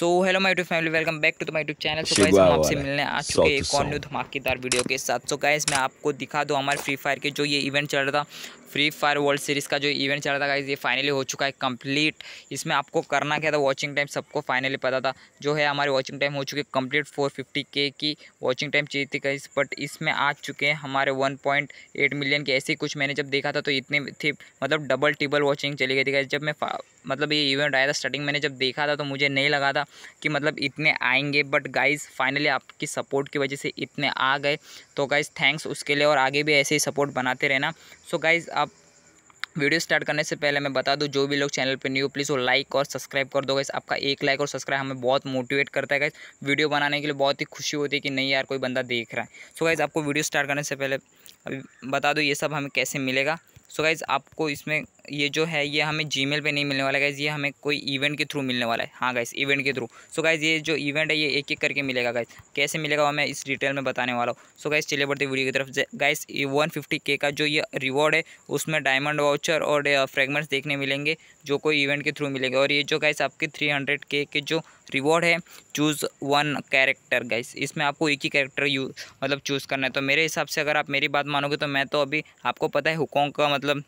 so hello my to family welcome back to my YouTube channel so हम आपसे मिलने आ चुके एक और न्यू धमाकेदार वीडियो के साथ सो so, गाइस मैं आपको दिखा दूँ हमारे फ्री फायर के जो ये इवेंट चल रहा था फ्री फायर वर्ल्ड सीरीज़ का जो इवेंट चल रहा था गाइस ये फाइनली हो चुका है कंप्लीट इसमें आपको करना क्या था वॉचिंग टाइम सबको फाइनली पता था जो है हमारे वॉचिंग टाइम हो चुके कंप्लीट फिफ्टी के की वॉचिंग टाइम चाहिए थी गाइस बट इसमें आ चुके हैं हमारे एट मिलियन के ऐसे कुछ मैंने जब देखा था तो इतने थी मतलब डबल टिबल वॉचिंग चली गई थी गाइज जब मैं मतलब ये इवेंट आया था स्टार्टिंग मैंने जब देखा था तो मुझे नहीं लगा था कि मतलब इतने आएंगे बट गाइज़ फाइनली आपकी सपोर्ट की वजह से इतने आ गए तो गाइज़ थैंक्स उसके लिए और आगे भी ऐसे ही सपोर्ट बनाते रहना सो so गाइज़ आप वीडियो स्टार्ट करने से पहले मैं बता दूं जो भी लोग चैनल पे न्यू प्लीज़ वो लाइक और सब्सक्राइब कर दो गाइस आपका एक लाइक और सब्सक्राइब हमें बहुत मोटिवेट करता है गाइस वीडियो बनाने के लिए बहुत ही खुशी होती है कि नहीं यार कोई बंदा देख रहा है सो गाइज़ आपको वीडियो स्टार्ट करने से पहले बता दो ये सब हमें कैसे मिलेगा सो गाइज़ आपको इसमें ये जो है ये हमें जी पे नहीं मिलने वाला गाइज़ ये हमें कोई इवेंट के थ्रू मिलने वाला है हाँ गाइज़ इवेंट के थ्रू सो गाइज़ ये जो इवेंट है ये एक एक करके मिलेगा गाइज़ कैसे मिलेगा वो मैं इस डिटेल में बताने वाला हूँ सो गाइज़ चले बढ़ते वीडियो की तरफ गाइज़ वन फिफ्टी के का जो ये रिवॉर्ड है उसमें डायमंड वाउचर और फ्रेगमेंट्स uh, देखने मिलेंगे जो कोई इवेंट के थ्रू मिलेंगे और ये जो गाइस आपके थ्री हंड्रेड के के जो रिवॉर्ड है चूज़ वन कैरेक्टर गाइस इसमें आपको एक ही कैरेक्टर यू मतलब चूज़ करना है तो मेरे हिसाब से अगर आप मेरी बात मानोगे तो मैं तो अभी आपको पता है हुकोंग का मतलब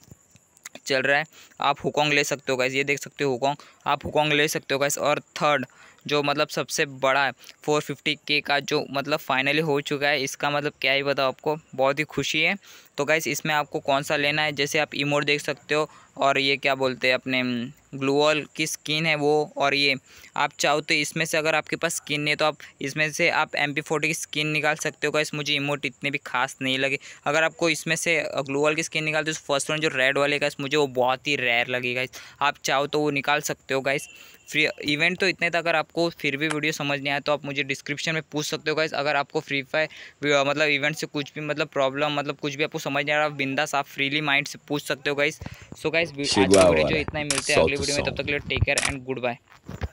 चल रहा है आप हुकोंग ले सकते हो गाइज ये देख सकते हो हुकोंग आप हुकोंग ले सकते हो गैस और थर्ड जो मतलब सबसे बड़ा है फोर फिफ्टी के का जो मतलब फाइनली हो चुका है इसका मतलब क्या ही बताओ आपको बहुत ही खुशी है तो गैस इसमें आपको कौन सा लेना है जैसे आप इमोट देख सकते हो और ये क्या बोलते हैं अपने ग्लूअल हम्म, की स्किन है वो और ये आप चाहो तो इसमें से अगर आपके पास स्किन नहीं तो आप इसमें से आप एम पी की स्किन निकाल सकते हो गैस मुझे इमोट इतने भी खास नहीं लगे अगर आपको इसमें से ग्लूअल की स्किन निकालते हो तो फर्स्ट वन जो रेड वाले गैस मुझे वो बहुत ही रेयर लगेगा आप चाहो तो वो निकाल सकते हो सकते हो गाइस फ्री इवेंट तो इतने तक अगर आपको फिर भी वीडियो समझ नहीं आया तो आप मुझे डिस्क्रिप्शन में पूछ सकते हो गाइस अगर आपको फ्री फायर मतलब इवेंट से कुछ भी मतलब प्रॉब्लम मतलब कुछ भी आपको समझ नहीं आ रहा बिंदास आप फ्रीली माइंड से पूछ सकते हो गाइस सो गाइस आज इतना ही मिलते हैं अगली वीडियो में तब तक के लिए take care and good bye